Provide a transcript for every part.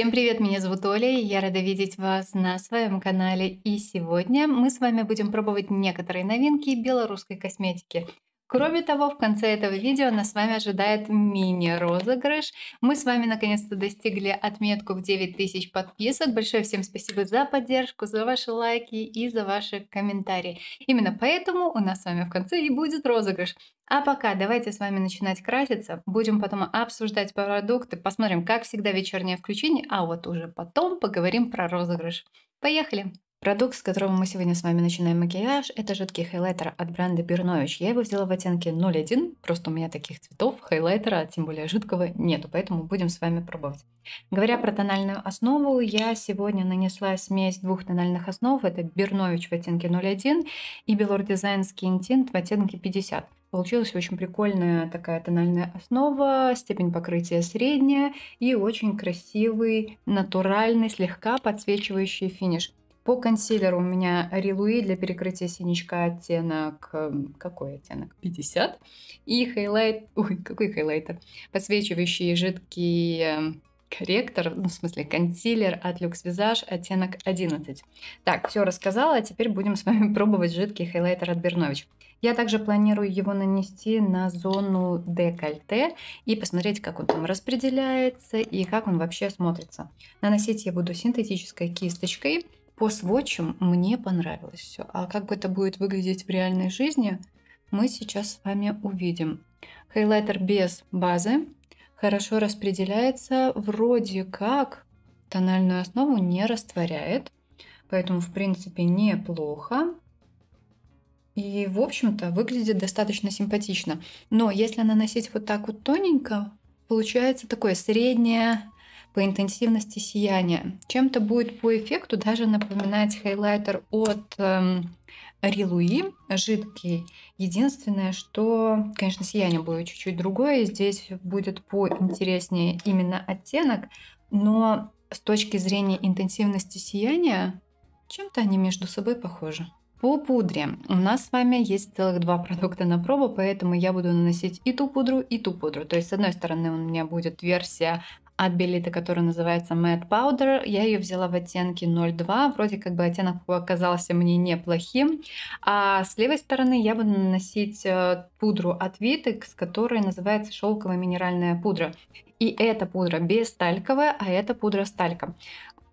Всем привет, меня зовут Оля, и я рада видеть вас на своем канале. И сегодня мы с вами будем пробовать некоторые новинки белорусской косметики. Кроме того, в конце этого видео нас с вами ожидает мини-розыгрыш. Мы с вами наконец-то достигли отметку в 9000 подписок. Большое всем спасибо за поддержку, за ваши лайки и за ваши комментарии. Именно поэтому у нас с вами в конце и будет розыгрыш. А пока давайте с вами начинать краситься. Будем потом обсуждать продукты, посмотрим, как всегда, вечернее включение, а вот уже потом поговорим про розыгрыш. Поехали! Продукт, с которого мы сегодня с вами начинаем макияж, это жидкий хайлайтер от бренда Бернович. Я его взяла в оттенке 01, просто у меня таких цветов хайлайтера, а тем более жидкого, нету, поэтому будем с вами пробовать. Говоря про тональную основу, я сегодня нанесла смесь двух тональных основ, это Бернович в оттенке 01 и Белор Дизайн Skin Tint в оттенке 50. Получилась очень прикольная такая тональная основа, степень покрытия средняя и очень красивый, натуральный, слегка подсвечивающий финиш. По консилеру у меня Рилуи для перекрытия синячка оттенок... Эм, какой оттенок? 50. И хайлайт... Ой, какой хайлайтер? Подсвечивающий жидкий эм, корректор, ну, в смысле консилер от Lux Visage, оттенок 11. Так, все рассказала, а теперь будем с вами пробовать жидкий хайлайтер от Бернович. Я также планирую его нанести на зону декольте и посмотреть, как он там распределяется и как он вообще смотрится. Наносить я буду синтетической кисточкой – по сводчам мне понравилось все. А как это будет выглядеть в реальной жизни, мы сейчас с вами увидим. Хайлайтер без базы хорошо распределяется, вроде как тональную основу не растворяет, поэтому в принципе неплохо. И, в общем-то, выглядит достаточно симпатично. Но если наносить вот так вот тоненько, получается такое среднее по интенсивности сияния. Чем-то будет по эффекту даже напоминать хайлайтер от эм, жидкий. Единственное, что, конечно, сияние будет чуть-чуть другое, здесь будет поинтереснее именно оттенок, но с точки зрения интенсивности сияния, чем-то они между собой похожи. По пудре. У нас с вами есть целых два продукта на пробу, поэтому я буду наносить и ту пудру, и ту пудру. То есть, с одной стороны, у меня будет версия от Белита, которая называется Matte Powder. Я ее взяла в оттенке 02. Вроде как бы оттенок оказался мне неплохим. А с левой стороны я буду наносить э, пудру от Vitex, которая называется шелковая минеральная пудра. И эта пудра без стальковая, а эта пудра с тальком.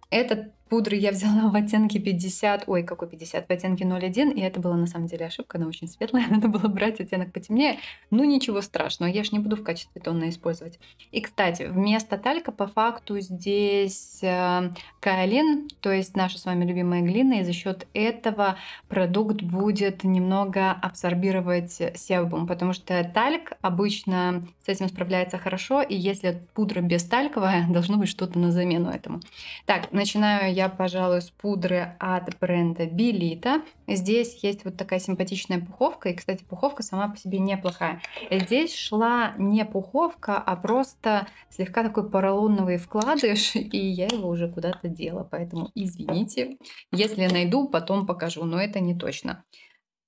Этот Пудры я взяла в оттенке 50, ой, какой 50, в оттенке 0,1, и это была на самом деле ошибка, она очень светлая, надо было брать оттенок потемнее, ну ничего страшного, я же не буду в качестве тонна использовать. И, кстати, вместо талька по факту здесь э, каолин, то есть наша с вами любимая глина, и за счет этого продукт будет немного абсорбировать себум, потому что тальк обычно с этим справляется хорошо, и если пудра без тальковая, должно быть что-то на замену этому. Так, начинаю я, пожалуй, с пудры от бренда Белита. Здесь есть вот такая симпатичная пуховка. И, кстати, пуховка сама по себе неплохая. Здесь шла не пуховка, а просто слегка такой поролоновый вкладыш. И я его уже куда-то дела. Поэтому извините. Если найду, потом покажу. Но это не точно.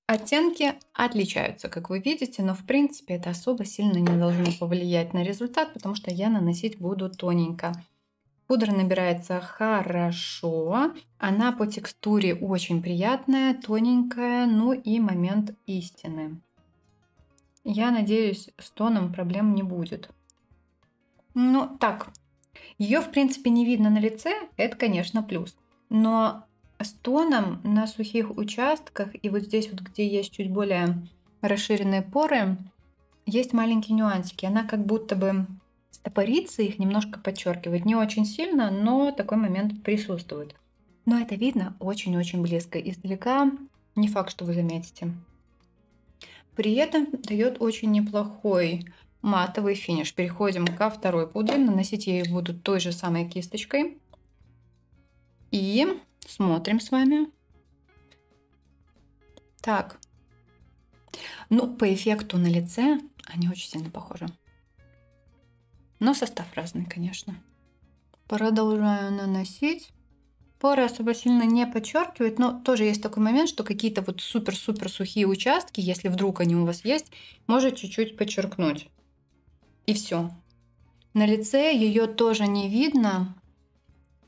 Оттенки отличаются, как вы видите, но в принципе это особо сильно не должно повлиять на результат, потому что я наносить буду тоненько. Пудра набирается хорошо, она по текстуре очень приятная, тоненькая, ну и момент истины. Я надеюсь, с тоном проблем не будет. Ну так, ее в принципе не видно на лице, это конечно плюс. Но с тоном на сухих участках и вот здесь вот, где есть чуть более расширенные поры, есть маленькие нюансики. Она как будто бы стопорится, их немножко подчеркивает. Не очень сильно, но такой момент присутствует. Но это видно очень-очень близко. Издалека не факт, что вы заметите. При этом дает очень неплохой матовый финиш. Переходим ко второй пудре. Наносить я ее буду той же самой кисточкой. И смотрим с вами. Так. Ну, по эффекту на лице они очень сильно похожи. Но состав разный, конечно. Продолжаю наносить. Поры особо сильно не подчеркивают, но тоже есть такой момент, что какие-то вот супер-супер сухие участки, если вдруг они у вас есть, может чуть-чуть подчеркнуть. И все. На лице ее тоже не видно,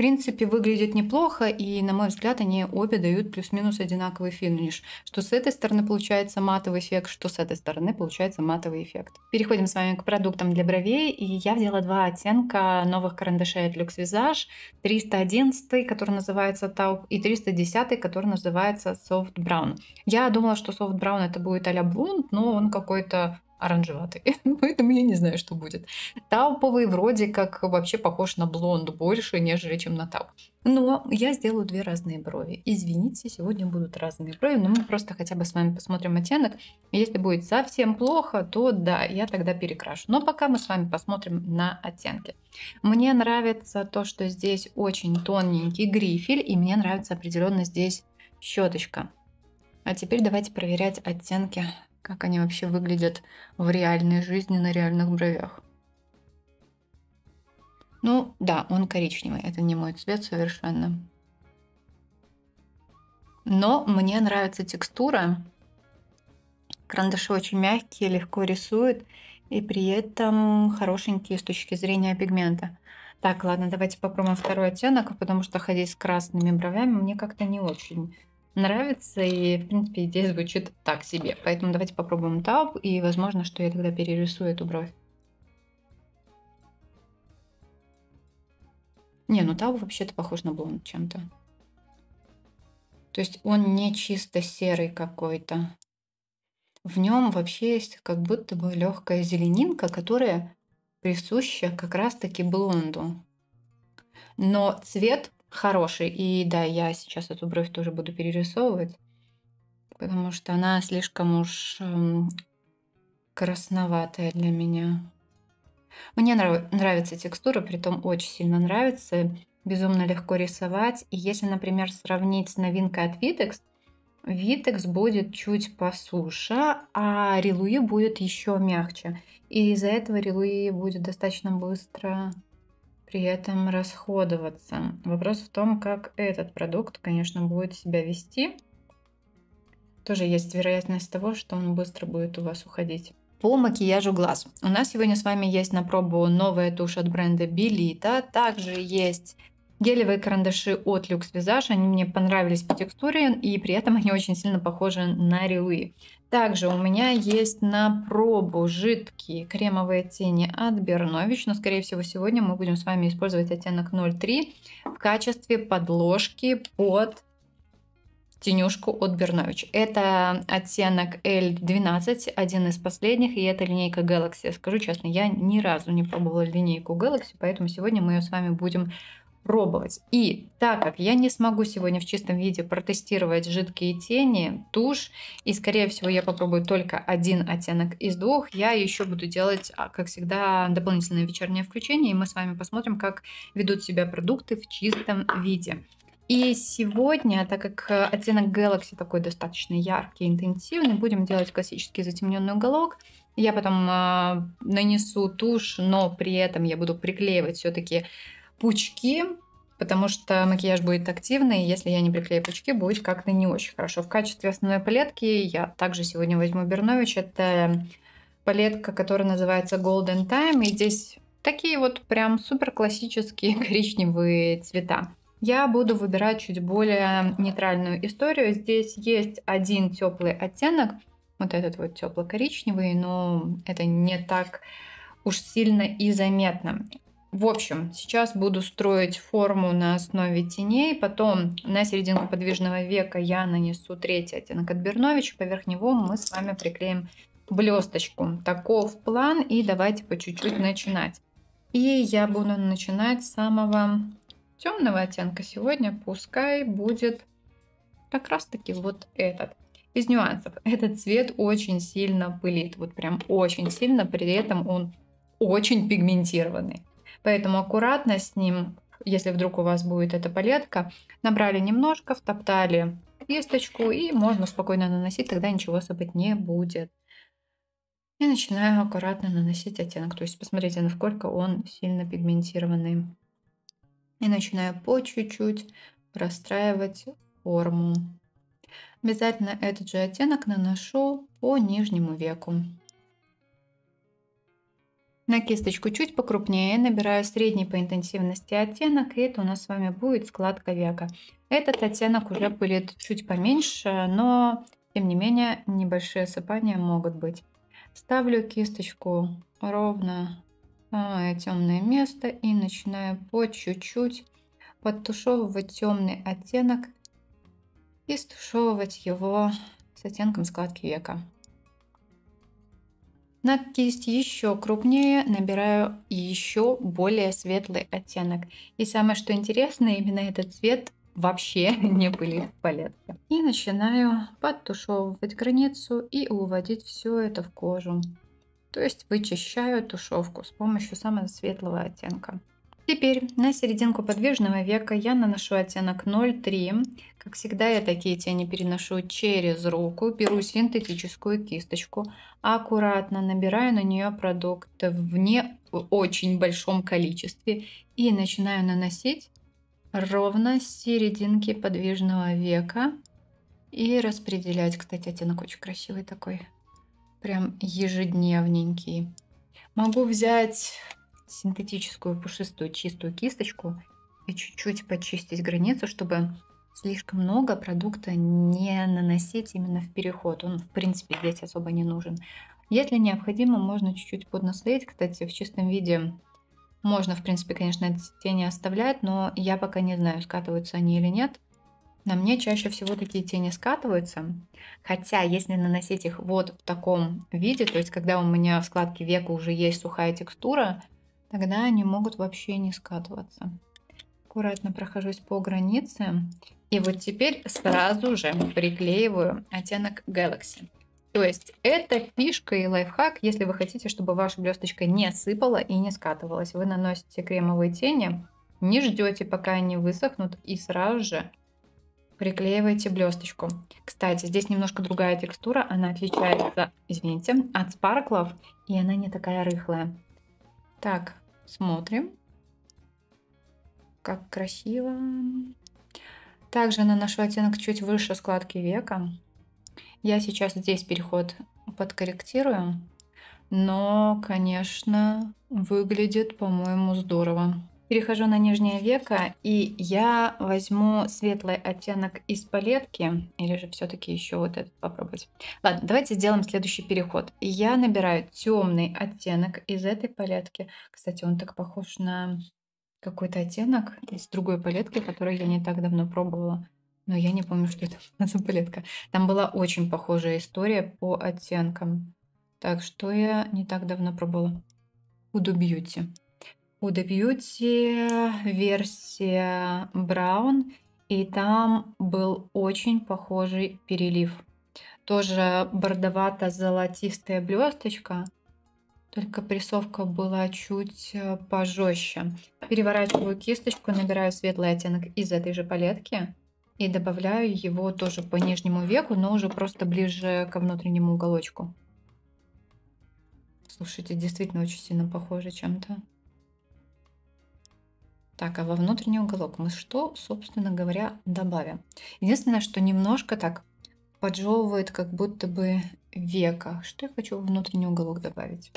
принципе, выглядят неплохо, и, на мой взгляд, они обе дают плюс-минус одинаковый финиш. Что с этой стороны получается матовый эффект, что с этой стороны получается матовый эффект. Переходим с вами к продуктам для бровей, и я взяла два оттенка новых карандашей от Luxe Visage, 311, который называется Taupe, и 310, который называется Soft Brown. Я думала, что Soft Brown это будет а-ля блонд, но он какой-то оранжеватый. Поэтому я не знаю, что будет. Тауповый вроде как вообще похож на блонд больше, нежели чем на тауп. Но я сделаю две разные брови. Извините, сегодня будут разные брови, но мы просто хотя бы с вами посмотрим оттенок. Если будет совсем плохо, то да, я тогда перекрашу. Но пока мы с вами посмотрим на оттенки. Мне нравится то, что здесь очень тоненький грифель, и мне нравится определенно здесь щеточка. А теперь давайте проверять оттенки как они вообще выглядят в реальной жизни на реальных бровях. Ну да, он коричневый, это не мой цвет совершенно. Но мне нравится текстура. Карандаши очень мягкие, легко рисуют и при этом хорошенькие с точки зрения пигмента. Так, ладно, давайте попробуем второй оттенок, потому что ходить с красными бровями мне как-то не очень нравится, и, в принципе, идея звучит так себе. Поэтому давайте попробуем таб, и возможно, что я тогда перерисую эту бровь. Не, ну таб вообще-то похож на блонд чем-то. То есть он не чисто серый какой-то. В нем вообще есть как будто бы легкая зеленинка, которая присуща как раз-таки блонду. Но цвет хороший. И да, я сейчас эту бровь тоже буду перерисовывать, потому что она слишком уж эм, красноватая для меня. Мне нрав нравится текстура, притом очень сильно нравится. Безумно легко рисовать. И если, например, сравнить с новинкой от Vitex, Витекс будет чуть посуше, а Релуи будет еще мягче. И из-за этого Релуи будет достаточно быстро при этом расходоваться. Вопрос в том, как этот продукт, конечно, будет себя вести. Тоже есть вероятность того, что он быстро будет у вас уходить. По макияжу глаз. У нас сегодня с вами есть на пробу новая тушь от бренда Белита. Также есть гелевые карандаши от Lux Visage. Они мне понравились по текстуре, и при этом они очень сильно похожи на рилы. Также у меня есть на пробу жидкие кремовые тени от Бернович, но, скорее всего, сегодня мы будем с вами использовать оттенок 03 в качестве подложки под тенюшку от Бернович. Это оттенок L12, один из последних, и это линейка Galaxy. Скажу честно, я ни разу не пробовала линейку Galaxy, поэтому сегодня мы ее с вами будем пробовать. И так как я не смогу сегодня в чистом виде протестировать жидкие тени, тушь, и скорее всего я попробую только один оттенок из двух, я еще буду делать, а, как всегда, дополнительное вечернее включение, и мы с вами посмотрим, как ведут себя продукты в чистом виде. И сегодня, так как э, оттенок Galaxy такой достаточно яркий, интенсивный, будем делать классический затемненный уголок. Я потом э, нанесу тушь, но при этом я буду приклеивать все-таки пучки, потому что макияж будет активный, и если я не приклею пучки, будет как-то не очень хорошо. В качестве основной палетки я также сегодня возьму Бернович. Это палетка, которая называется Golden Time, и здесь такие вот прям супер классические коричневые цвета. Я буду выбирать чуть более нейтральную историю. Здесь есть один теплый оттенок, вот этот вот тепло-коричневый, но это не так уж сильно и заметно. В общем, сейчас буду строить форму на основе теней, потом на серединку подвижного века я нанесу третий оттенок от Берновича, поверх него мы с вами приклеим блесточку. Таков план и давайте по чуть-чуть начинать. И я буду начинать с самого темного оттенка сегодня, пускай будет как раз таки вот этот. Из нюансов. Этот цвет очень сильно пылит, вот прям очень сильно, при этом он очень пигментированный. Поэтому аккуратно с ним, если вдруг у вас будет эта палетка, набрали немножко, втоптали кисточку и можно спокойно наносить, тогда ничего сыпать не будет. И начинаю аккуратно наносить оттенок. То есть посмотрите, насколько он сильно пигментированный. И начинаю по чуть-чуть расстраивать форму. Обязательно этот же оттенок наношу по нижнему веку. На кисточку чуть покрупнее набираю средний по интенсивности оттенок, и это у нас с вами будет складка века. Этот оттенок уже будет чуть поменьше, но тем не менее небольшие осыпания могут быть. Ставлю кисточку ровно самое темное место и начинаю по чуть-чуть подтушевывать темный оттенок и стушевывать его с оттенком складки века. На кисть еще крупнее набираю еще более светлый оттенок. И самое что интересно, именно этот цвет вообще не были в палетке. И начинаю подтушевывать границу и уводить все это в кожу. То есть вычищаю тушевку с помощью самого светлого оттенка. Теперь на серединку подвижного века я наношу оттенок 0,3. Как всегда, я такие тени переношу через руку, беру синтетическую кисточку, аккуратно набираю на нее продукт в не очень большом количестве и начинаю наносить ровно с серединки подвижного века и распределять. Кстати, оттенок очень красивый такой, прям ежедневненький. Могу взять синтетическую пушистую чистую кисточку и чуть-чуть почистить границу, чтобы слишком много продукта не наносить именно в переход. Он, в принципе, здесь особо не нужен. Если необходимо, можно чуть-чуть поднаслоить. Кстати, в чистом виде можно, в принципе, конечно, эти тени оставлять, но я пока не знаю, скатываются они или нет. На мне чаще всего такие тени скатываются. Хотя, если наносить их вот в таком виде, то есть когда у меня в складке века уже есть сухая текстура, тогда они могут вообще не скатываться. Аккуратно прохожусь по границе. И вот теперь сразу же приклеиваю оттенок Galaxy. То есть это фишка и лайфхак, если вы хотите, чтобы ваша блесточка не сыпала и не скатывалась. Вы наносите кремовые тени, не ждете, пока они высохнут, и сразу же приклеиваете блесточку. Кстати, здесь немножко другая текстура, она отличается, извините, от спарклов, и она не такая рыхлая. Так, Смотрим. Как красиво. Также наношу оттенок чуть выше складки века. Я сейчас здесь переход подкорректирую. Но, конечно, выглядит, по-моему, здорово. Перехожу на нижнее веко, и я возьму светлый оттенок из палетки, или же все-таки еще вот этот попробовать. Ладно, давайте сделаем следующий переход. Я набираю темный оттенок из этой палетки. Кстати, он так похож на какой-то оттенок из другой палетки, которую я не так давно пробовала. Но я не помню, что это за палетка. Там была очень похожая история по оттенкам. Так, что я не так давно пробовала? Худу Бьюти. Huda Beauty версия Браун, и там был очень похожий перелив. Тоже бордовато-золотистая блесточка, только прессовка была чуть э, пожестче. Переворачиваю кисточку, набираю светлый оттенок из этой же палетки и добавляю его тоже по нижнему веку, но уже просто ближе ко внутреннему уголочку. Слушайте, действительно очень сильно похоже чем-то. Так, а во внутренний уголок мы что, собственно говоря, добавим? Единственное, что немножко так поджевывает как будто бы века. Что я хочу в внутренний уголок добавить?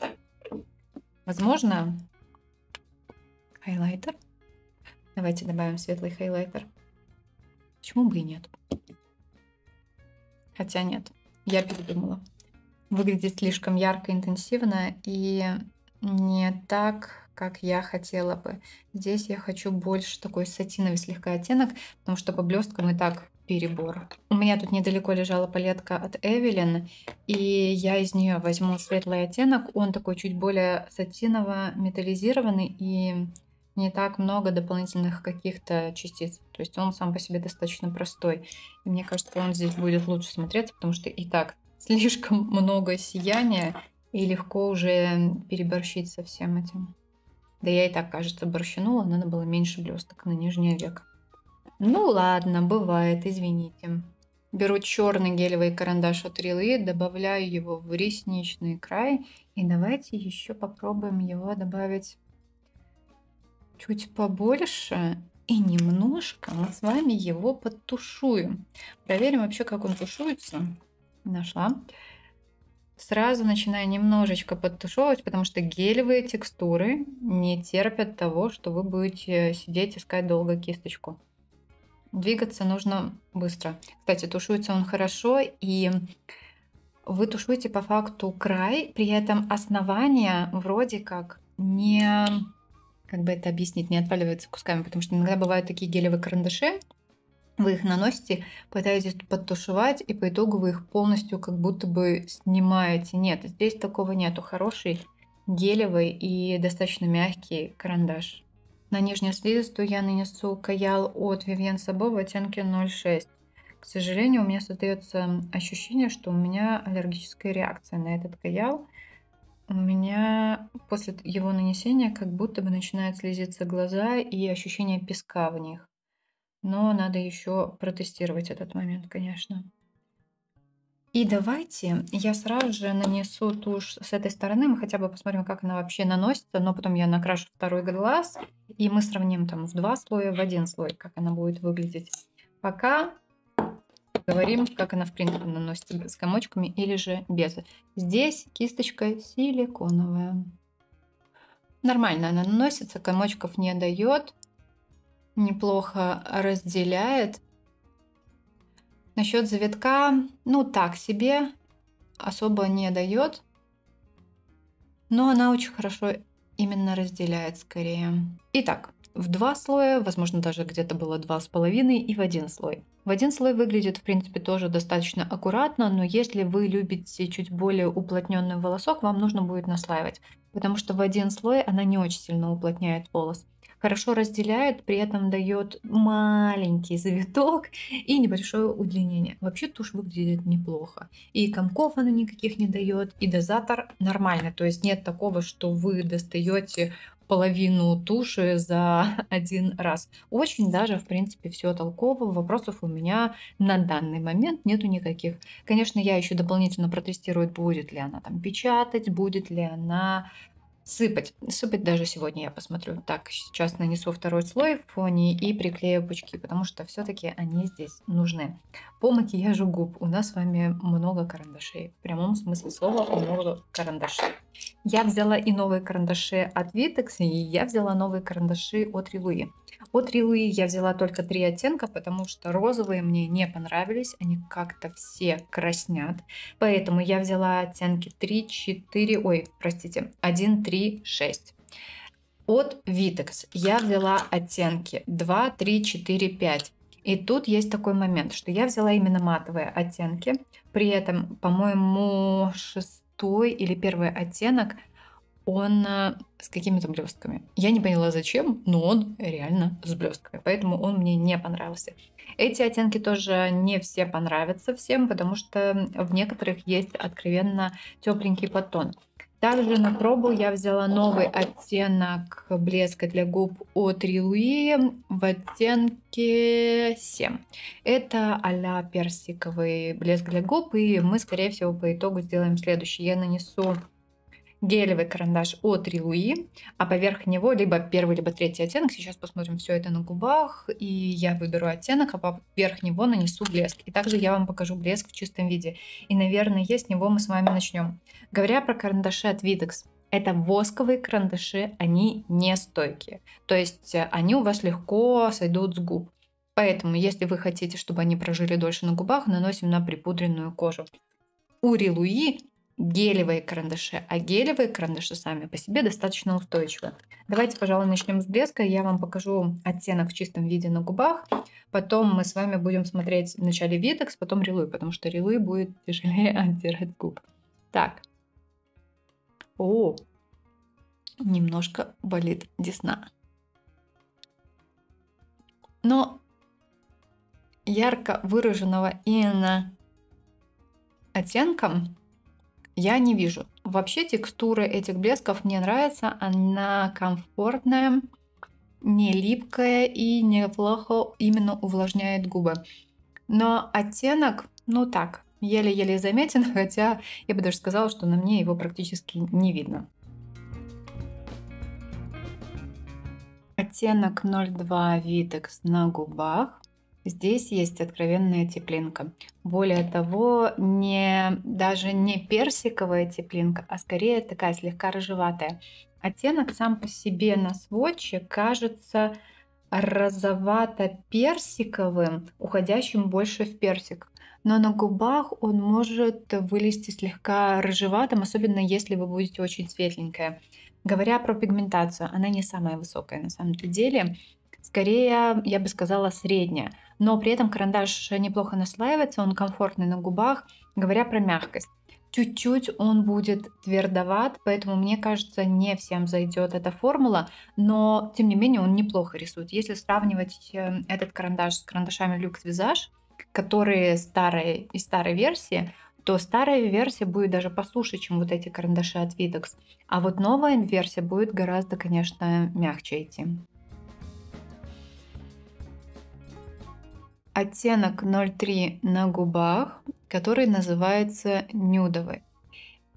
Возможно, хайлайтер. Давайте добавим светлый хайлайтер. Почему бы и нет? Хотя нет, я передумала. Выглядит слишком ярко, интенсивно и не так как я хотела бы. Здесь я хочу больше такой сатиновый слегка оттенок, потому что по блесткам и так перебор. У меня тут недалеко лежала палетка от Эвелин, и я из нее возьму светлый оттенок. Он такой чуть более сатиново-металлизированный и не так много дополнительных каких-то частиц. То есть он сам по себе достаточно простой. И мне кажется, он здесь будет лучше смотреться, потому что и так слишком много сияния, и легко уже переборщить со всем этим. Да я и так, кажется, борщанула, надо было меньше блесток на нижнее веко. Ну ладно, бывает, извините. Беру черный гелевый карандаш от Рилы, добавляю его в ресничный край. И давайте еще попробуем его добавить чуть побольше. И немножко мы с вами его подтушуем. Проверим вообще, как он тушуется. Нашла сразу начинаю немножечко подтушевывать, потому что гелевые текстуры не терпят того, что вы будете сидеть искать долго кисточку. Двигаться нужно быстро. Кстати, тушуется он хорошо, и вы тушуете по факту край, при этом основание вроде как не как бы это объяснить, не отваливается кусками, потому что иногда бывают такие гелевые карандаши, вы их наносите, пытаетесь подтушевать, и по итогу вы их полностью как будто бы снимаете. Нет, здесь такого нету. Хороший гелевый и достаточно мягкий карандаш. На нижнюю слизистую я нанесу каял от Vivienne Sabo в оттенке 06. К сожалению, у меня создается ощущение, что у меня аллергическая реакция на этот каял. У меня после его нанесения как будто бы начинают слезиться глаза и ощущение песка в них но надо еще протестировать этот момент, конечно. И давайте я сразу же нанесу тушь с этой стороны. Мы хотя бы посмотрим, как она вообще наносится, но потом я накрашу второй глаз, и мы сравним там в два слоя, в один слой, как она будет выглядеть. Пока говорим, как она в принципе наносится с комочками или же без. Здесь кисточка силиконовая. Нормально она наносится, комочков не дает неплохо разделяет. Насчет завитка, ну так себе, особо не дает. Но она очень хорошо именно разделяет скорее. Итак, в два слоя, возможно, даже где-то было два с половиной, и в один слой. В один слой выглядит, в принципе, тоже достаточно аккуратно, но если вы любите чуть более уплотненный волосок, вам нужно будет наслаивать, потому что в один слой она не очень сильно уплотняет волос хорошо разделяет, при этом дает маленький завиток и небольшое удлинение. Вообще тушь выглядит неплохо. И комков она никаких не дает, и дозатор нормально. То есть нет такого, что вы достаете половину туши за один раз. Очень даже, в принципе, все толково. Вопросов у меня на данный момент нету никаких. Конечно, я еще дополнительно протестирую, будет ли она там печатать, будет ли она сыпать. Сыпать даже сегодня я посмотрю. Так, сейчас нанесу второй слой в фоне и приклею пучки, потому что все-таки они здесь нужны. По макияжу губ у нас с вами много карандашей. В прямом смысле слова много карандашей. Я взяла и новые карандаши от Vitex, и я взяла новые карандаши от Рилуи. От Рилы я взяла только три оттенка, потому что розовые мне не понравились, они как-то все краснят. Поэтому я взяла оттенки 3, 4, ой, простите, 1, 3, 6. От Vitex я взяла оттенки 2, 3, 4, 5. И тут есть такой момент, что я взяла именно матовые оттенки. При этом, по-моему, шестой или первый оттенок – он а, с какими-то блестками. Я не поняла зачем, но он реально с блестками, поэтому он мне не понравился. Эти оттенки тоже не все понравятся всем, потому что в некоторых есть откровенно тепленький подтон. Также на пробу я взяла новый оттенок блеска для губ от Рилуи в оттенке 7. Это а персиковый блеск для губ, и мы, скорее всего, по итогу сделаем следующий. Я нанесу гелевый карандаш от Рилуи, а поверх него либо первый, либо третий оттенок. Сейчас посмотрим все это на губах, и я выберу оттенок, а поверх него нанесу блеск. И также я вам покажу блеск в чистом виде. И, наверное, с него мы с вами начнем. Говоря про карандаши от Videx, это восковые карандаши, они не стойкие. То есть э, они у вас легко сойдут с губ. Поэтому, если вы хотите, чтобы они прожили дольше на губах, наносим на припудренную кожу. У Рилуи гелевые карандаши, а гелевые карандаши сами по себе достаточно устойчивы. Давайте, пожалуй, начнем с блеска. Я вам покажу оттенок в чистом виде на губах. Потом мы с вами будем смотреть вначале витекс, потом релуй, потому что релуй будет тяжелее оттирать губ. Так. О, немножко болит десна. Но ярко выраженного именно оттенком я не вижу. Вообще текстура этих блесков мне нравится, она комфортная, не липкая и неплохо именно увлажняет губы. Но оттенок, ну так, еле-еле заметен, хотя я бы даже сказала, что на мне его практически не видно. Оттенок 02 Vitex на губах. Здесь есть откровенная теплинка. Более того, не, даже не персиковая теплинка, а скорее такая слегка рыжеватая. Оттенок сам по себе на сводче кажется розовато-персиковым, уходящим больше в персик. Но на губах он может вылезти слегка рыжеватым, особенно если вы будете очень светленькая. Говоря про пигментацию, она не самая высокая на самом деле. Скорее, я бы сказала, средняя но при этом карандаш неплохо наслаивается, он комфортный на губах, говоря про мягкость. Чуть-чуть он будет твердоват, поэтому мне кажется, не всем зайдет эта формула, но тем не менее он неплохо рисует. Если сравнивать э, этот карандаш с карандашами Lux Visage, которые старые и старой версии, то старая версия будет даже послушать, чем вот эти карандаши от Videx. А вот новая версия будет гораздо, конечно, мягче идти. оттенок 03 на губах, который называется нюдовый.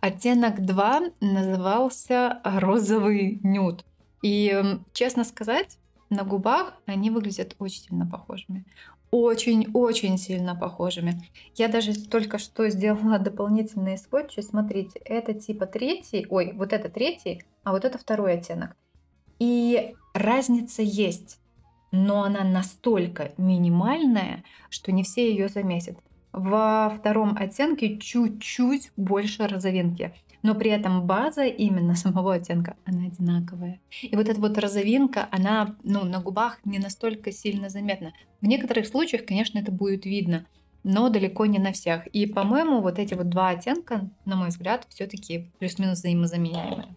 Оттенок 2 назывался розовый нюд. И, эм, честно сказать, на губах они выглядят очень сильно похожими. Очень-очень сильно похожими. Я даже только что сделала дополнительные скотчи. Смотрите, это типа третий, ой, вот это третий, а вот это второй оттенок. И разница есть но она настолько минимальная, что не все ее заметят. Во втором оттенке чуть-чуть больше розовинки, но при этом база именно самого оттенка, она одинаковая. И вот эта вот розовинка, она ну, на губах не настолько сильно заметна. В некоторых случаях, конечно, это будет видно, но далеко не на всех. И, по-моему, вот эти вот два оттенка, на мой взгляд, все-таки плюс-минус взаимозаменяемые.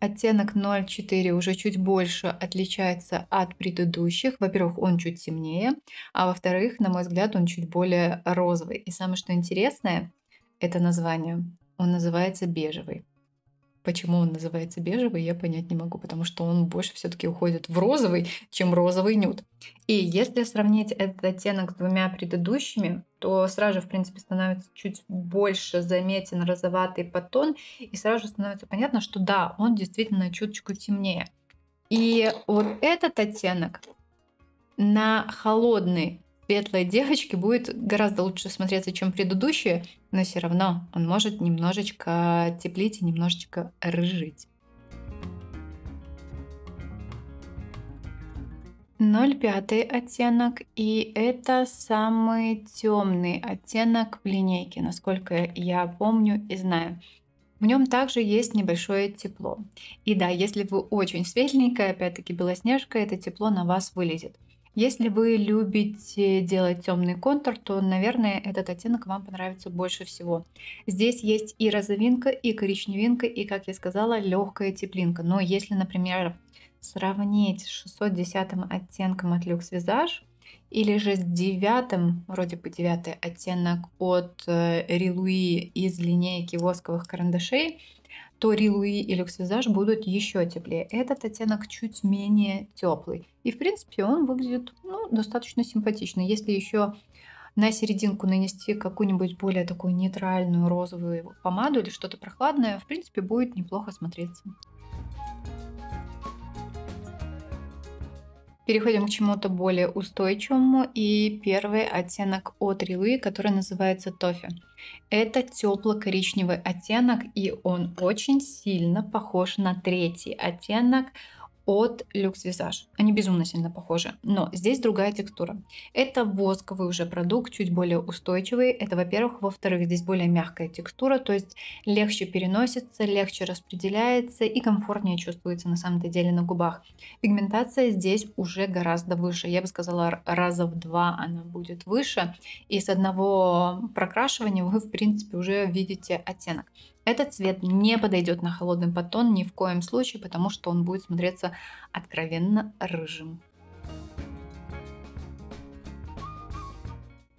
Оттенок 0,4 уже чуть больше отличается от предыдущих. Во-первых, он чуть темнее, а во-вторых, на мой взгляд, он чуть более розовый. И самое что интересное, это название. Он называется бежевый. Почему он называется бежевый, я понять не могу, потому что он больше все-таки уходит в розовый, чем розовый нюд. И если сравнить этот оттенок с двумя предыдущими, то сразу же, в принципе, становится чуть больше заметен розоватый потон, и сразу же становится понятно, что да, он действительно чуточку темнее. И вот этот оттенок на холодный светлой девочке будет гораздо лучше смотреться, чем предыдущие, но все равно он может немножечко теплить и немножечко рыжить. 0,5 оттенок, и это самый темный оттенок в линейке, насколько я помню и знаю. В нем также есть небольшое тепло. И да, если вы очень светленькая, опять-таки белоснежка, это тепло на вас вылезет. Если вы любите делать темный контур, то, наверное, этот оттенок вам понравится больше всего. Здесь есть и розовинка, и коричневинка, и, как я сказала, легкая теплинка. Но если, например, сравнить с 610 оттенком от Люкс Визаж, или же с девятым, вроде бы девятый оттенок от Рилуи э, из линейки восковых карандашей, то Рилуи и Люксвизаж будут еще теплее. Этот оттенок чуть менее теплый. И, в принципе, он выглядит ну, достаточно симпатично. Если еще на серединку нанести какую-нибудь более такую нейтральную розовую помаду или что-то прохладное, в принципе, будет неплохо смотреться. Переходим к чему-то более устойчивому. И первый оттенок от Рилы, который называется тофи. Это тепло-коричневый оттенок, и он очень сильно похож на третий оттенок от Люкс Визаж. Они безумно сильно похожи, но здесь другая текстура. Это восковый уже продукт, чуть более устойчивый. Это, во-первых. Во-вторых, здесь более мягкая текстура, то есть легче переносится, легче распределяется и комфортнее чувствуется на самом-то деле на губах. Пигментация здесь уже гораздо выше. Я бы сказала, раза в два она будет выше. И с одного прокрашивания вы, в принципе, уже видите оттенок. Этот цвет не подойдет на холодный батон ни в коем случае, потому что он будет смотреться откровенно рыжим.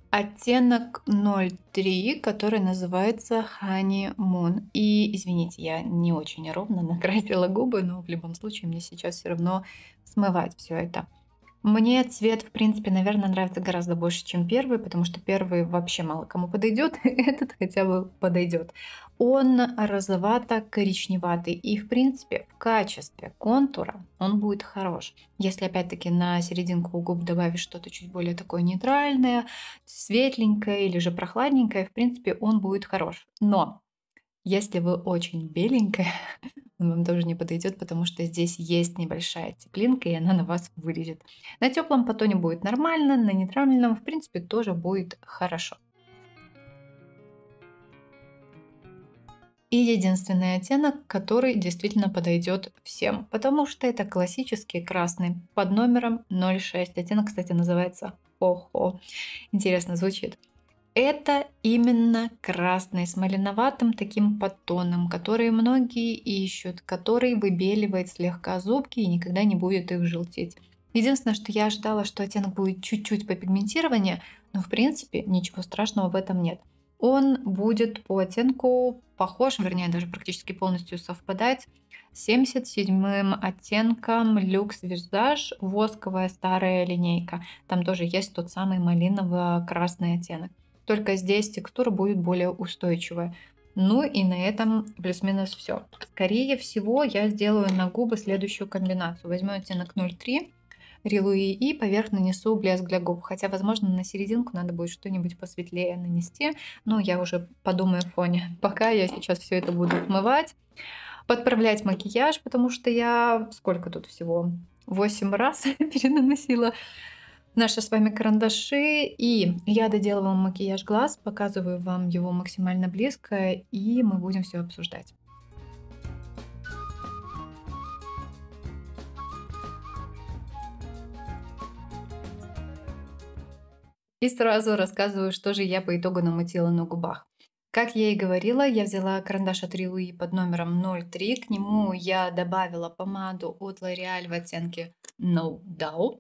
оттенок 03, который называется Honey Moon. И, извините, я не очень ровно накрасила губы, но в любом случае мне сейчас все равно смывать все это. Мне цвет, в принципе, наверное, нравится гораздо больше, чем первый, потому что первый вообще мало кому подойдет, этот хотя бы подойдет. Он розовато-коричневатый, и, в принципе, в качестве контура он будет хорош. Если, опять-таки, на серединку губ добавишь что-то чуть более такое нейтральное, светленькое или же прохладненькое, в принципе, он будет хорош. Но если вы очень беленькая, он вам тоже не подойдет, потому что здесь есть небольшая теплинка, и она на вас вылезет. На теплом потоне будет нормально, на нейтральном, в принципе, тоже будет хорошо. И единственный оттенок, который действительно подойдет всем, потому что это классический красный под номером 06. Оттенок, кстати, называется Хо-Хо. Интересно звучит. Это именно красный с малиноватым таким подтоном, который многие ищут, который выбеливает слегка зубки и никогда не будет их желтеть. Единственное, что я ожидала, что оттенок будет чуть-чуть попигментирование, но в принципе ничего страшного в этом нет. Он будет по оттенку похож, вернее даже практически полностью совпадать с 77 оттенком Люкс Визаж восковая старая линейка. Там тоже есть тот самый малиново-красный оттенок. Только здесь текстура будет более устойчивая. Ну и на этом плюс-минус все. Скорее всего, я сделаю на губы следующую комбинацию. Возьму оттенок 0,3, рилуи и поверх нанесу блеск для губ. Хотя, возможно, на серединку надо будет что-нибудь посветлее нанести. Но я уже подумаю в фоне. Пока я сейчас все это буду отмывать. Подправлять макияж, потому что я сколько тут всего? 8 раз перенаносила наши с вами карандаши. И я доделываю макияж глаз, показываю вам его максимально близко, и мы будем все обсуждать. И сразу рассказываю, что же я по итогу намутила на губах. Как я и говорила, я взяла карандаш от Рилуи под номером 03. К нему я добавила помаду от L'Oreal в оттенке No Doubt.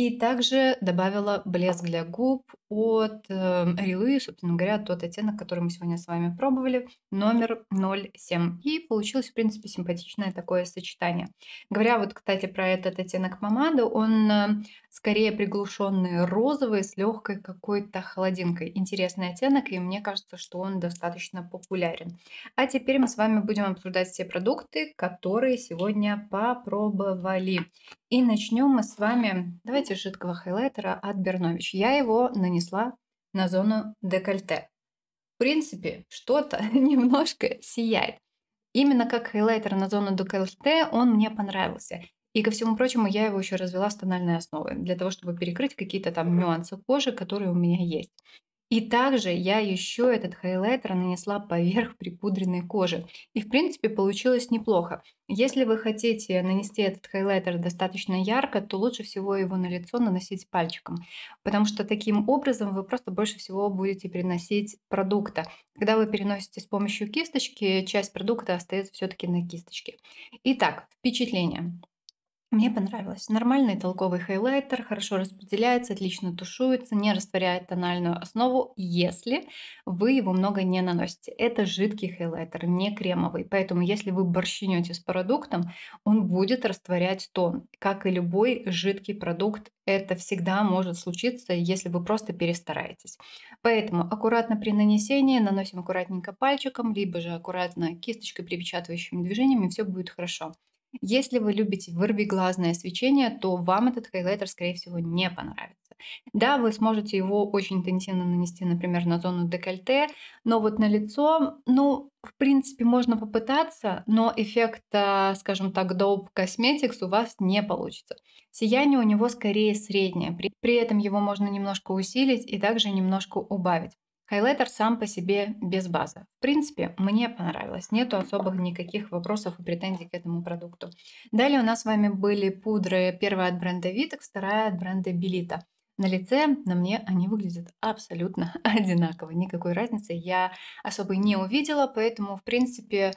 И также добавила блеск для губ от э, Рилы, собственно говоря, тот оттенок, который мы сегодня с вами пробовали, номер 07. И получилось, в принципе, симпатичное такое сочетание. Говоря вот, кстати, про этот оттенок помады, он эм, скорее приглушенные розовые с легкой какой-то холодинкой. Интересный оттенок, и мне кажется, что он достаточно популярен. А теперь мы с вами будем обсуждать все продукты, которые сегодня попробовали. И начнем мы с вами, давайте, с жидкого хайлайтера от Бернович. Я его нанесла на зону декольте. В принципе, что-то немножко сияет. Именно как хайлайтер на зону декольте он мне понравился. И ко всему прочему, я его еще развела с тональной основы, для того, чтобы перекрыть какие-то там нюансы кожи, которые у меня есть. И также я еще этот хайлайтер нанесла поверх припудренной кожи. И в принципе получилось неплохо. Если вы хотите нанести этот хайлайтер достаточно ярко, то лучше всего его на лицо наносить пальчиком. Потому что таким образом вы просто больше всего будете переносить продукта. Когда вы переносите с помощью кисточки, часть продукта остается все-таки на кисточке. Итак, впечатление. Мне понравилось. Нормальный толковый хайлайтер, хорошо распределяется, отлично тушуется, не растворяет тональную основу, если вы его много не наносите. Это жидкий хайлайтер, не кремовый. Поэтому если вы борщинете с продуктом, он будет растворять тон. Как и любой жидкий продукт, это всегда может случиться, если вы просто перестараетесь. Поэтому аккуратно при нанесении наносим аккуратненько пальчиком, либо же аккуратно кисточкой припечатывающими движениями, все будет хорошо. Если вы любите вырвиглазное свечение, то вам этот хайлайтер, скорее всего, не понравится. Да, вы сможете его очень интенсивно нанести, например, на зону декольте, но вот на лицо, ну, в принципе, можно попытаться, но эффекта, скажем так, Dope Cosmetics у вас не получится. Сияние у него скорее среднее, при, при этом его можно немножко усилить и также немножко убавить. Хайлайтер сам по себе без базы. В принципе, мне понравилось. Нету особых никаких вопросов и претензий к этому продукту. Далее у нас с вами были пудры. Первая от бренда Vitex, вторая от бренда Белита. На лице, на мне они выглядят абсолютно одинаково. Никакой разницы я особой не увидела, поэтому, в принципе,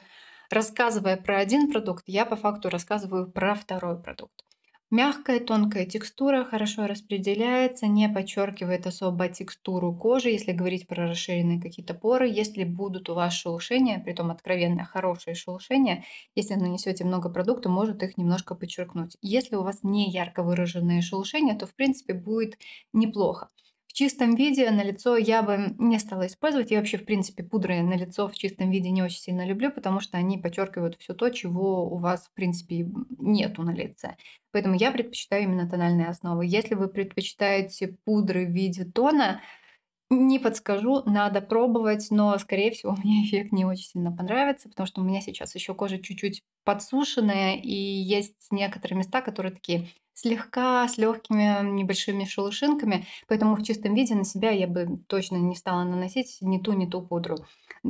рассказывая про один продукт, я по факту рассказываю про второй продукт. Мягкая, тонкая текстура, хорошо распределяется, не подчеркивает особо текстуру кожи, если говорить про расширенные какие-то поры. Если будут у вас шелушения, при том откровенно хорошие шелушения, если нанесете много продукта, может их немножко подчеркнуть. Если у вас не ярко выраженные шелушения, то в принципе будет неплохо. В чистом виде на лицо я бы не стала использовать. Я вообще, в принципе, пудры на лицо в чистом виде не очень сильно люблю, потому что они подчеркивают все то, чего у вас, в принципе, нету на лице. Поэтому я предпочитаю именно тональные основы. Если вы предпочитаете пудры в виде тона, не подскажу, надо пробовать, но, скорее всего, мне эффект не очень сильно понравится, потому что у меня сейчас еще кожа чуть-чуть подсушенная, и есть некоторые места, которые такие слегка, с легкими небольшими шелушинками, поэтому в чистом виде на себя я бы точно не стала наносить ни ту, ни ту пудру.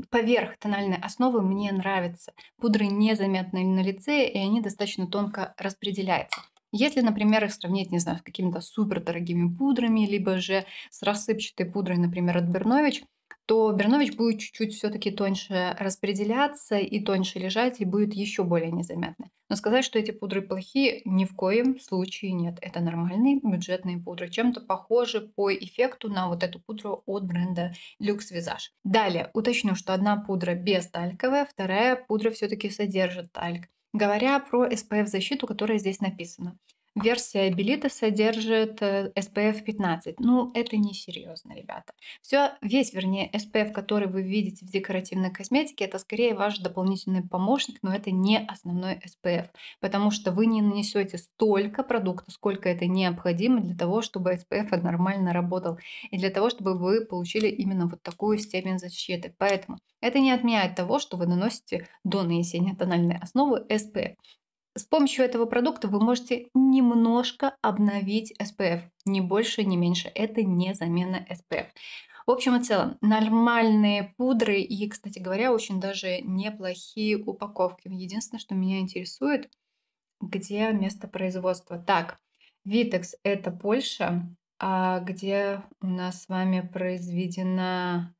Поверх тональной основы мне нравится. Пудры незаметны на лице, и они достаточно тонко распределяются. Если, например, их сравнить, не знаю, с какими-то супердорогими пудрами, либо же с рассыпчатой пудрой, например, от Бернович, то Бернович будет чуть-чуть все-таки тоньше распределяться и тоньше лежать, и будет еще более незаметно. Но сказать, что эти пудры плохие, ни в коем случае нет. Это нормальные бюджетные пудры, чем-то похожи по эффекту на вот эту пудру от бренда Lux Visage. Далее, уточню, что одна пудра без тальковая, вторая пудра все-таки содержит тальк говоря про SPF-защиту, которая здесь написана версия билета содержит э, SPF 15. Ну, это несерьезно, ребята. Все, весь, вернее, SPF, который вы видите в декоративной косметике, это скорее ваш дополнительный помощник, но это не основной SPF, потому что вы не нанесете столько продукта, сколько это необходимо для того, чтобы SPF нормально работал и для того, чтобы вы получили именно вот такую степень защиты. Поэтому это не отменяет того, что вы наносите до нанесения тональной основы SPF. С помощью этого продукта вы можете немножко обновить SPF, не больше, не меньше. Это не замена SPF. В общем и целом, нормальные пудры и, кстати говоря, очень даже неплохие упаковки. Единственное, что меня интересует, где место производства. Так, Витекс – это Польша, а где у нас с вами произведена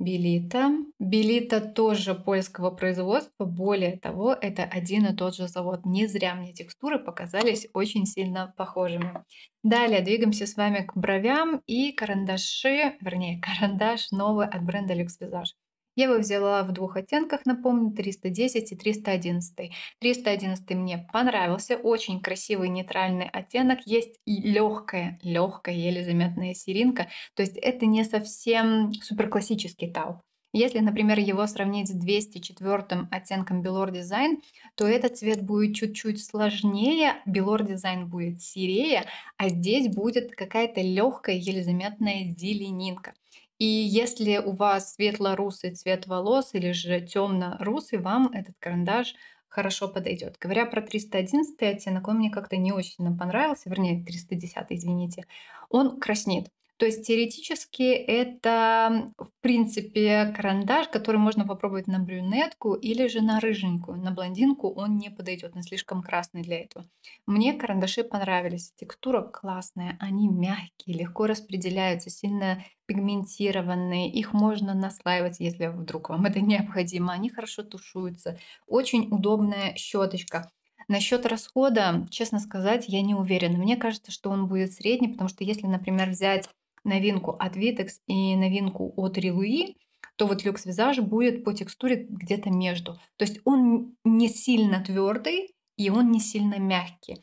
Белита. Белита тоже польского производства. Более того, это один и тот же завод. Не зря мне текстуры показались очень сильно похожими. Далее двигаемся с вами к бровям и карандаши, вернее, карандаш новый от бренда Люкс Визаж. Я его взяла в двух оттенках, напомню, 310 и 311. 311 мне понравился, очень красивый нейтральный оттенок. Есть и легкая, легкая, еле заметная серинка. То есть это не совсем суперклассический тау. Если, например, его сравнить с 204 оттенком Белор Дизайн, то этот цвет будет чуть-чуть сложнее, Белор Дизайн будет серее, а здесь будет какая-то легкая, еле заметная зеленинка. И если у вас светло-русый цвет волос или же темно-русый, вам этот карандаш хорошо подойдет. Говоря про 311 оттенок, он мне как-то не очень понравился, вернее 310, извините, он краснеет. То есть теоретически это, в принципе, карандаш, который можно попробовать на брюнетку или же на рыженькую. На блондинку он не подойдет, он слишком красный для этого. Мне карандаши понравились, текстура классная, они мягкие, легко распределяются, сильно пигментированные, их можно наслаивать, если вдруг вам это необходимо, они хорошо тушуются. Очень удобная щеточка. Насчет расхода, честно сказать, я не уверена. Мне кажется, что он будет средний, потому что если, например, взять новинку от Vitex и новинку от Релуи, то вот люкс визаж будет по текстуре где-то между. То есть он не сильно твердый и он не сильно мягкий.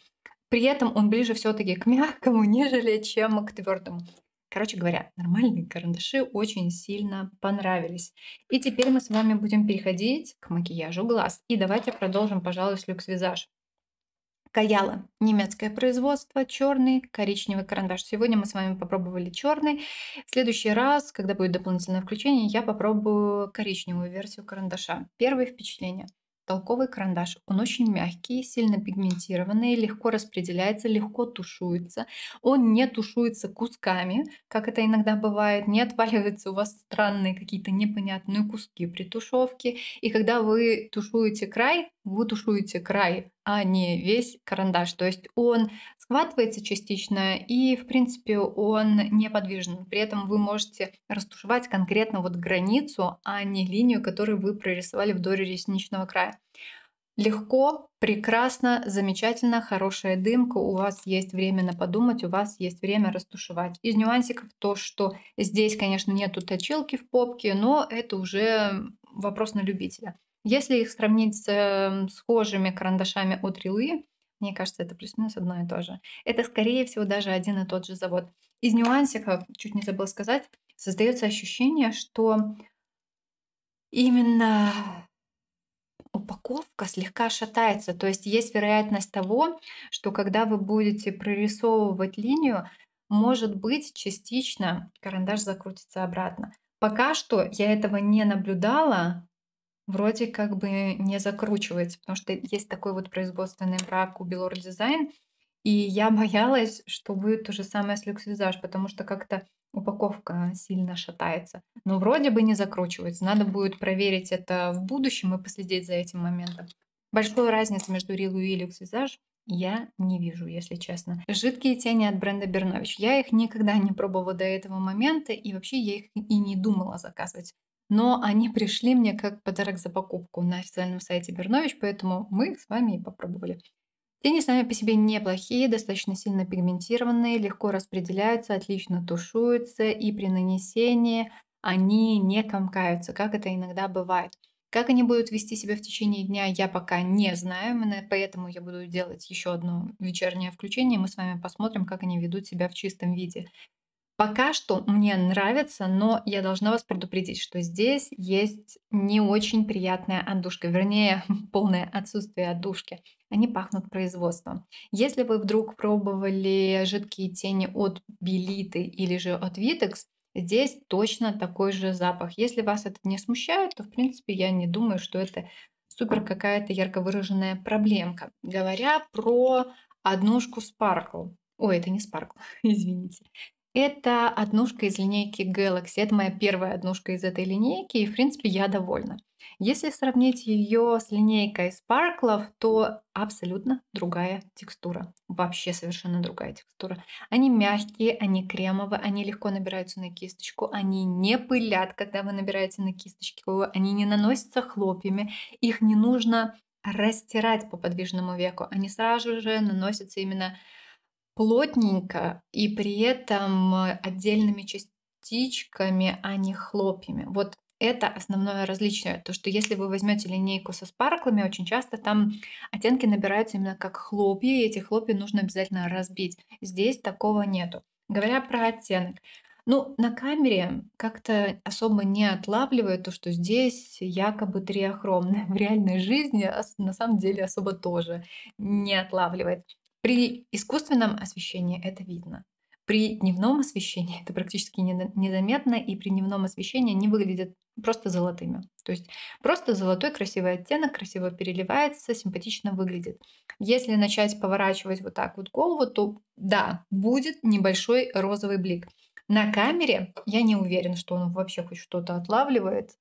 При этом он ближе все-таки к мягкому, нежели чем к твердому. Короче говоря, нормальные карандаши очень сильно понравились. И теперь мы с вами будем переходить к макияжу глаз. И давайте продолжим, пожалуй, с люкс-визаж. Каяла, немецкое производство, черный, коричневый карандаш. Сегодня мы с вами попробовали черный. В следующий раз, когда будет дополнительное включение, я попробую коричневую версию карандаша. Первое впечатление. Толковый карандаш. Он очень мягкий, сильно пигментированный, легко распределяется, легко тушуется. Он не тушуется кусками, как это иногда бывает, не отваливаются у вас странные какие-то непонятные куски при тушевке. И когда вы тушуете край, вы тушуете край, а не весь карандаш. То есть он схватывается частично и, в принципе, он неподвижен. При этом вы можете растушевать конкретно вот границу, а не линию, которую вы прорисовали вдоль ресничного края. Легко, прекрасно, замечательно, хорошая дымка, у вас есть время на подумать, у вас есть время растушевать. Из нюансиков то, что здесь, конечно, нету точилки в попке, но это уже вопрос на любителя. Если их сравнить с эм, схожими карандашами от Рилы, мне кажется, это плюс-минус одно и то же. Это, скорее всего, даже один и тот же завод. Из нюансиков, чуть не забыла сказать, создается ощущение, что именно упаковка слегка шатается. То есть есть вероятность того, что когда вы будете прорисовывать линию, может быть, частично карандаш закрутится обратно. Пока что я этого не наблюдала, вроде как бы не закручивается, потому что есть такой вот производственный брак у Белор Дизайн, и я боялась, что будет то же самое с люкс визаж, потому что как-то упаковка сильно шатается. Но вроде бы не закручивается. Надо будет проверить это в будущем и последить за этим моментом. Большую разницу между Рилу и люкс визаж я не вижу, если честно. Жидкие тени от бренда Бернович. Я их никогда не пробовала до этого момента, и вообще я их и не думала заказывать но они пришли мне как подарок за покупку на официальном сайте Бернович, поэтому мы их с вами и попробовали. Тени сами по себе неплохие, достаточно сильно пигментированные, легко распределяются, отлично тушуются, и при нанесении они не комкаются, как это иногда бывает. Как они будут вести себя в течение дня, я пока не знаю, поэтому я буду делать еще одно вечернее включение, мы с вами посмотрим, как они ведут себя в чистом виде. Пока что мне нравится, но я должна вас предупредить, что здесь есть не очень приятная отдушка, вернее, полное отсутствие отдушки. Они пахнут производством. Если вы вдруг пробовали жидкие тени от Белиты или же от Витекс, здесь точно такой же запах. Если вас это не смущает, то, в принципе, я не думаю, что это супер какая-то ярко выраженная проблемка. Говоря про одножку Sparkle, Ой, это не Спаркл, извините. Это однушка из линейки Galaxy. Это моя первая однушка из этой линейки, и, в принципе, я довольна. Если сравнить ее с линейкой Sparklov, то абсолютно другая текстура. Вообще совершенно другая текстура. Они мягкие, они кремовые, они легко набираются на кисточку, они не пылят, когда вы набираете на кисточку, они не наносятся хлопьями, их не нужно растирать по подвижному веку. Они сразу же наносятся именно плотненько и при этом э, отдельными частичками, а не хлопьями. Вот это основное различие. То, что если вы возьмете линейку со спарклами, очень часто там оттенки набираются именно как хлопья, и эти хлопья нужно обязательно разбить. Здесь такого нету. Говоря про оттенок, ну, на камере как-то особо не отлавливает то, что здесь якобы триохромная. В реальной жизни на самом деле особо тоже не отлавливает. При искусственном освещении это видно. При дневном освещении это практически незаметно, и при дневном освещении они выглядят просто золотыми. То есть просто золотой красивый оттенок, красиво переливается, симпатично выглядит. Если начать поворачивать вот так вот голову, то да, будет небольшой розовый блик. На камере я не уверен, что он вообще хоть что-то отлавливает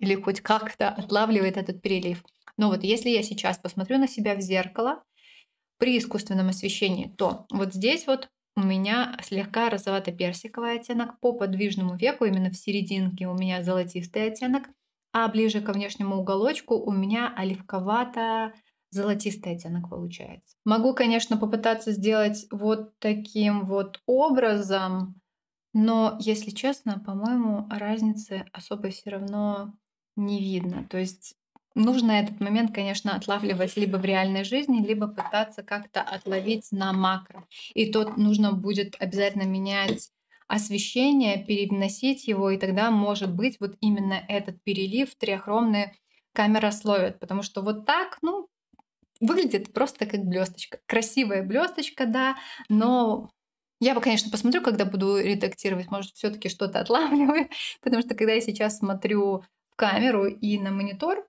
или хоть как-то отлавливает этот перелив. Но вот если я сейчас посмотрю на себя в зеркало, при искусственном освещении, то вот здесь вот у меня слегка розовато-персиковый оттенок. По подвижному веку, именно в серединке, у меня золотистый оттенок. А ближе ко внешнему уголочку у меня оливковато золотистый оттенок получается. Могу, конечно, попытаться сделать вот таким вот образом, но, если честно, по-моему, разницы особо все равно не видно. То есть Нужно этот момент, конечно, отлавливать либо в реальной жизни, либо пытаться как-то отловить на макро. И тут нужно будет обязательно менять освещение, переносить его, и тогда, может быть, вот именно этот перелив триохромный камера словит, потому что вот так, ну, выглядит просто как блесточка. Красивая блесточка, да, но я бы, конечно, посмотрю, когда буду редактировать, может, все-таки что-то отлавливаю, потому что когда я сейчас смотрю в камеру и на монитор,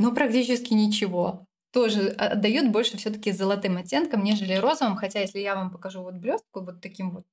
но практически ничего. Тоже а, отдают больше все-таки золотым оттенком, нежели розовым. Хотя, если я вам покажу вот блестку вот таким вот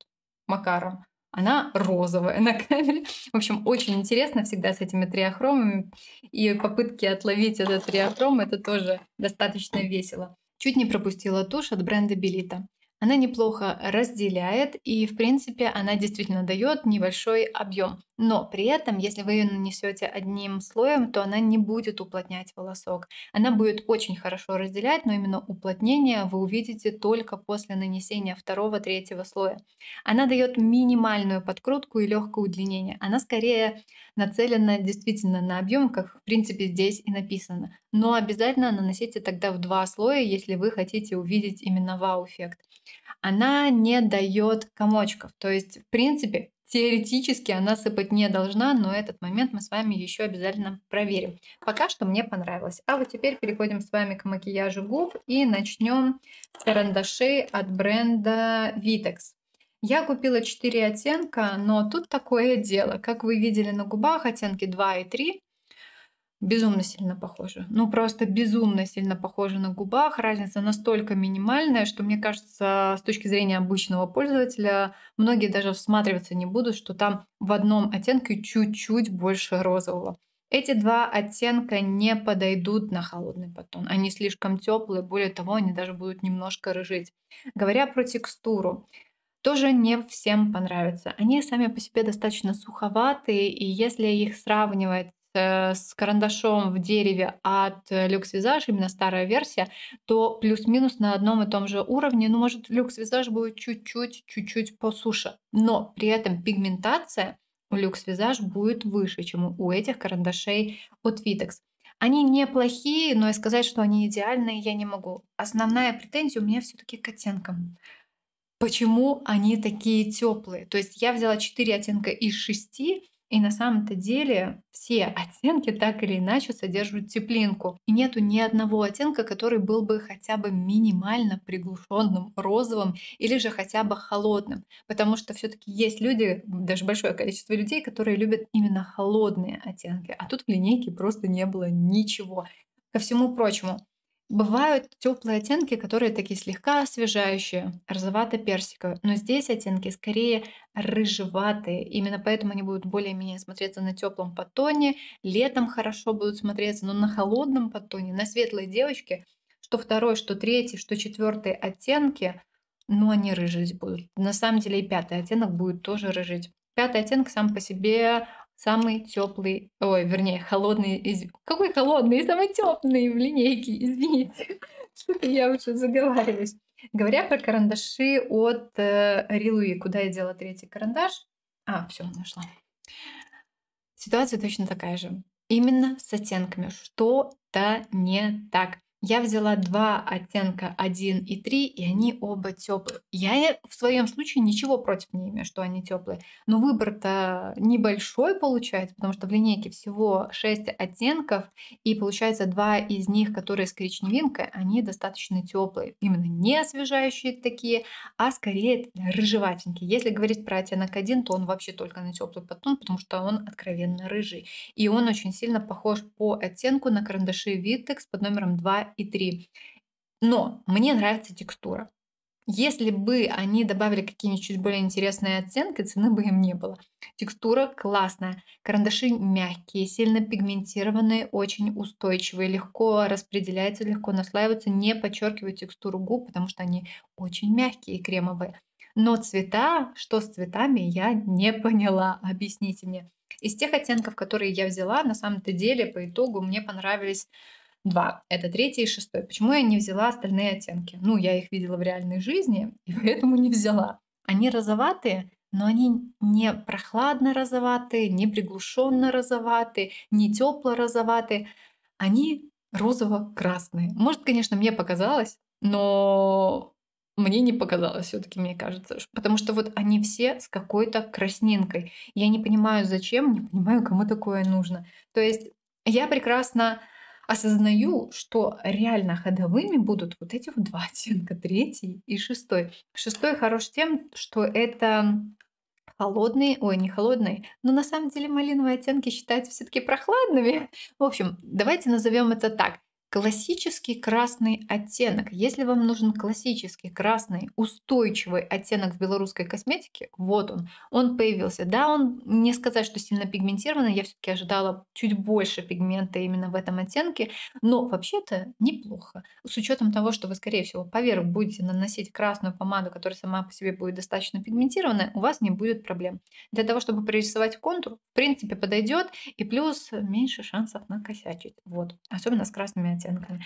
макаром, она розовая на камере. В общем, очень интересно всегда с этими триохромами. И попытки отловить этот триохром, это тоже достаточно весело. Чуть не пропустила тушь от бренда Белита. Она неплохо разделяет и, в принципе, она действительно дает небольшой объем. Но при этом, если вы ее нанесете одним слоем, то она не будет уплотнять волосок. Она будет очень хорошо разделять, но именно уплотнение вы увидите только после нанесения второго-третьего слоя. Она дает минимальную подкрутку и легкое удлинение. Она скорее нацелена действительно на объем, как в принципе здесь и написано. Но обязательно наносите тогда в два слоя, если вы хотите увидеть именно вау-эффект. Она не дает комочков. То есть, в принципе, теоретически она сыпать не должна, но этот момент мы с вами еще обязательно проверим. Пока что мне понравилось. А вот теперь переходим с вами к макияжу губ и начнем с карандашей от бренда Vitex. Я купила 4 оттенка, но тут такое дело. Как вы видели на губах, оттенки 2 и 3 безумно сильно похоже, Ну, просто безумно сильно похоже на губах. Разница настолько минимальная, что, мне кажется, с точки зрения обычного пользователя, многие даже всматриваться не будут, что там в одном оттенке чуть-чуть больше розового. Эти два оттенка не подойдут на холодный батон. Они слишком теплые, более того, они даже будут немножко рыжить. Говоря про текстуру, тоже не всем понравится. Они сами по себе достаточно суховатые, и если их сравнивать Э, с карандашом в дереве от Люкс э, Визаж, именно старая версия, то плюс-минус на одном и том же уровне, ну, может, Люкс Визаж будет чуть-чуть, чуть-чуть по суше. Но при этом пигментация у Люкс Визаж будет выше, чем у этих карандашей от Vitex. Они неплохие, но и сказать, что они идеальные, я не могу. Основная претензия у меня все-таки к оттенкам. Почему они такие теплые? То есть я взяла 4 оттенка из 6, и на самом-то деле все оттенки так или иначе содержат теплинку. И нету ни одного оттенка, который был бы хотя бы минимально приглушенным, розовым или же хотя бы холодным. Потому что все-таки есть люди, даже большое количество людей, которые любят именно холодные оттенки. А тут в линейке просто не было ничего. Ко всему прочему, Бывают теплые оттенки, которые такие слегка освежающие, розовато-персиковые, но здесь оттенки скорее рыжеватые, именно поэтому они будут более-менее смотреться на теплом потоне. летом хорошо будут смотреться, но на холодном потоне, на светлой девочке, что второй, что третий, что четвертый оттенки, но они рыжить будут. На самом деле и пятый оттенок будет тоже рыжить. Пятый оттенок сам по себе самый теплый, ой, вернее, холодный, из... какой холодный, самый теплый в линейке, извините, что-то я уже заговариваюсь. Говоря про карандаши от э, Рилуи, куда я делала третий карандаш? А, все, нашла. Ситуация точно такая же. Именно с оттенками. Что-то не так. Я взяла два оттенка 1 и 3, и они оба теплые. Я в своем случае ничего против не имею, что они теплые. Но выбор-то небольшой получается, потому что в линейке всего 6 оттенков, и получается два из них, которые с коричневинкой, они достаточно теплые. Именно не освежающие такие, а скорее рыжеватенькие. Если говорить про оттенок 1, то он вообще только на теплый потом, потому что он откровенно рыжий. И он очень сильно похож по оттенку на карандаши Vitex под номером 2 и 3. Но мне нравится текстура. Если бы они добавили какие-нибудь чуть более интересные оттенки, цены бы им не было. Текстура классная, карандаши мягкие, сильно пигментированные, очень устойчивые, легко распределяются, легко наслаиваются, не подчеркивают текстуру губ, потому что они очень мягкие и кремовые. Но цвета, что с цветами, я не поняла, объясните мне. Из тех оттенков, которые я взяла, на самом-то деле по итогу мне понравились два Это третий и шестой. Почему я не взяла остальные оттенки? Ну, я их видела в реальной жизни, и поэтому не взяла. Они розоватые, но они не прохладно розоватые, не приглушенно розоватые, не тепло розоватые. Они розово-красные. Может, конечно, мне показалось, но мне не показалось все-таки, мне кажется. Потому что вот они все с какой-то краснинкой. Я не понимаю, зачем, не понимаю, кому такое нужно. То есть я прекрасно осознаю, что реально ходовыми будут вот эти вот два оттенка, третий и шестой. Шестой хорош тем, что это холодные, ой, не холодные, но на самом деле малиновые оттенки считаются все-таки прохладными. В общем, давайте назовем это так. Классический красный оттенок. Если вам нужен классический красный устойчивый оттенок в белорусской косметике, вот он, он появился. Да, он не сказать, что сильно пигментированный, я все-таки ожидала чуть больше пигмента именно в этом оттенке, но вообще-то неплохо. С учетом того, что вы, скорее всего, поверх будете наносить красную помаду, которая сама по себе будет достаточно пигментированная, у вас не будет проблем. Для того, чтобы прорисовать контур, в принципе, подойдет, и плюс меньше шансов накосячить. Вот, особенно с красными оттенками оттенками.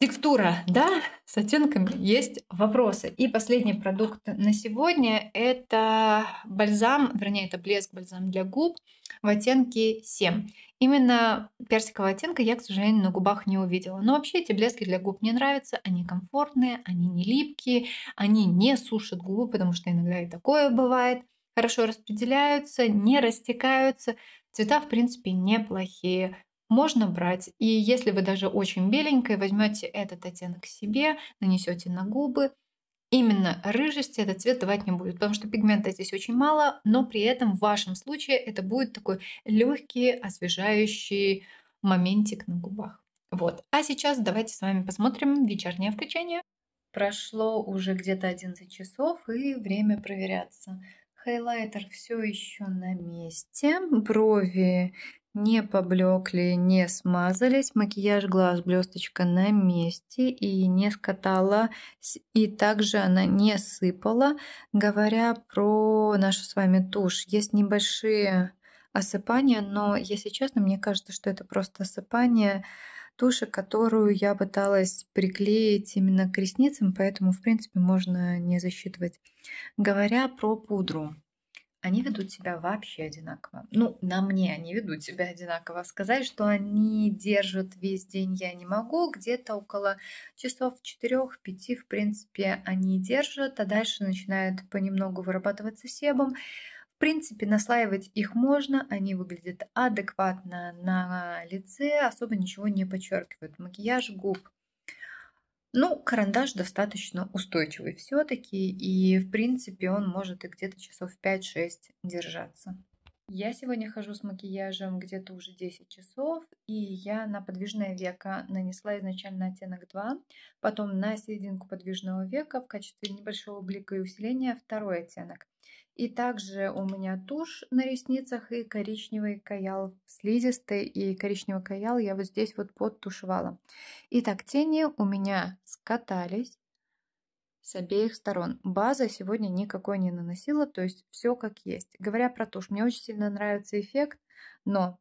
Текстура, да, с оттенками есть вопросы. И последний продукт на сегодня – это бальзам, вернее, это блеск бальзам для губ в оттенке 7. Именно персикового оттенка я, к сожалению, на губах не увидела. Но вообще эти блески для губ мне нравятся. Они комфортные, они не липкие, они не сушат губы, потому что иногда и такое бывает. Хорошо распределяются, не растекаются. Цвета, в принципе, неплохие можно брать. И если вы даже очень беленькая, возьмете этот оттенок себе, нанесете на губы, именно рыжести этот цвет давать не будет, потому что пигмента здесь очень мало, но при этом в вашем случае это будет такой легкий, освежающий моментик на губах. Вот. А сейчас давайте с вами посмотрим вечернее включение. Прошло уже где-то 11 часов и время проверяться. Хайлайтер все еще на месте, брови не поблекли, не смазались, макияж глаз блесточка на месте и не скатала, и также она не сыпала. Говоря про нашу с вами тушь, есть небольшие осыпания, но, если честно, мне кажется, что это просто осыпание туши, которую я пыталась приклеить именно к ресницам, поэтому, в принципе, можно не засчитывать. Говоря про пудру, они ведут себя вообще одинаково. Ну, на мне они ведут себя одинаково. Сказать, что они держат весь день, я не могу. Где-то около часов 4-5, в принципе, они держат, а дальше начинают понемногу вырабатываться себом. В принципе, наслаивать их можно, они выглядят адекватно на лице, особо ничего не подчеркивают. Макияж губ ну, карандаш достаточно устойчивый все-таки, и в принципе он может и где-то часов 5-6 держаться. Я сегодня хожу с макияжем где-то уже 10 часов, и я на подвижное веко нанесла изначально оттенок 2, потом на серединку подвижного века в качестве небольшого блика и усиления второй оттенок. И также у меня тушь на ресницах и коричневый каял слизистый. И коричневый каял я вот здесь вот подтушевала. Итак, тени у меня скатались с обеих сторон. База сегодня никакой не наносила, то есть все как есть. Говоря про тушь, мне очень сильно нравится эффект, но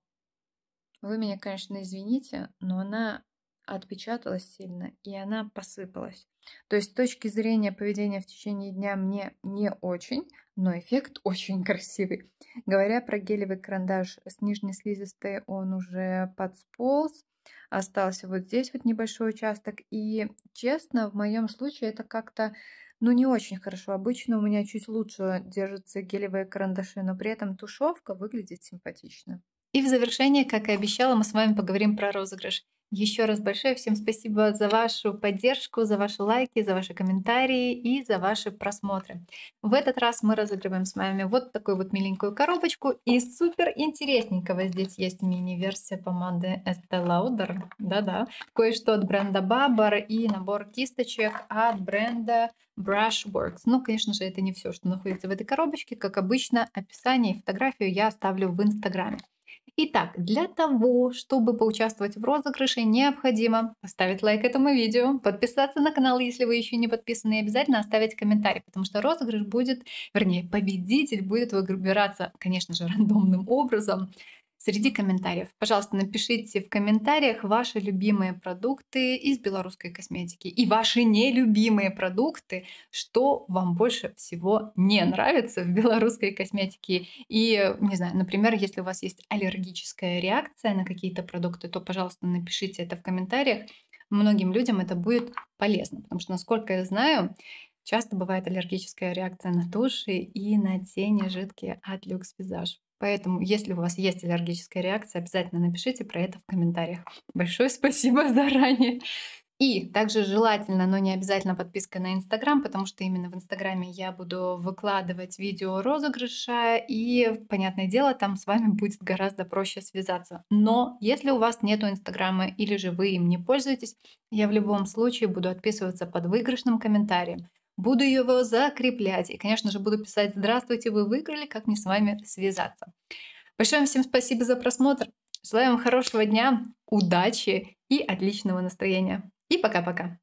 вы меня, конечно, извините, но она отпечаталась сильно и она посыпалась. То есть с точки зрения поведения в течение дня мне не очень, но эффект очень красивый. Говоря про гелевый карандаш, с нижней слизистой он уже подсполз, остался вот здесь вот небольшой участок. И честно, в моем случае это как-то, ну, не очень хорошо. Обычно у меня чуть лучше держатся гелевые карандаши, но при этом тушевка выглядит симпатично. И в завершение, как и обещала, мы с вами поговорим про розыгрыш. Еще раз большое всем спасибо за вашу поддержку, за ваши лайки, за ваши комментарии и за ваши просмотры. В этот раз мы разыгрываем с вами вот такую вот миленькую коробочку. И супер интересненького здесь есть мини-версия помады Estee Lauder. Да-да. Кое-что от бренда Babar и набор кисточек от бренда Brushworks. Ну, конечно же, это не все, что находится в этой коробочке. Как обычно, описание и фотографию я оставлю в Инстаграме. Итак, для того, чтобы поучаствовать в розыгрыше, необходимо поставить лайк этому видео, подписаться на канал, если вы еще не подписаны, и обязательно оставить комментарий, потому что розыгрыш будет, вернее, победитель будет выбираться, конечно же, рандомным образом среди комментариев. Пожалуйста, напишите в комментариях ваши любимые продукты из белорусской косметики и ваши нелюбимые продукты, что вам больше всего не нравится в белорусской косметике. И, не знаю, например, если у вас есть аллергическая реакция на какие-то продукты, то, пожалуйста, напишите это в комментариях. Многим людям это будет полезно, потому что, насколько я знаю, часто бывает аллергическая реакция на туши и на тени жидкие от Люкс Визаж. Поэтому, если у вас есть аллергическая реакция, обязательно напишите про это в комментариях. Большое спасибо заранее. И также желательно, но не обязательно подписка на Инстаграм, потому что именно в Инстаграме я буду выкладывать видео розыгрыша, и, понятное дело, там с вами будет гораздо проще связаться. Но если у вас нету Инстаграма или же вы им не пользуетесь, я в любом случае буду отписываться под выигрышным комментарием. Буду его закреплять. И, конечно же, буду писать «Здравствуйте, вы выиграли, как мне с вами связаться». Большое всем спасибо за просмотр. Желаю вам хорошего дня, удачи и отличного настроения. И пока-пока.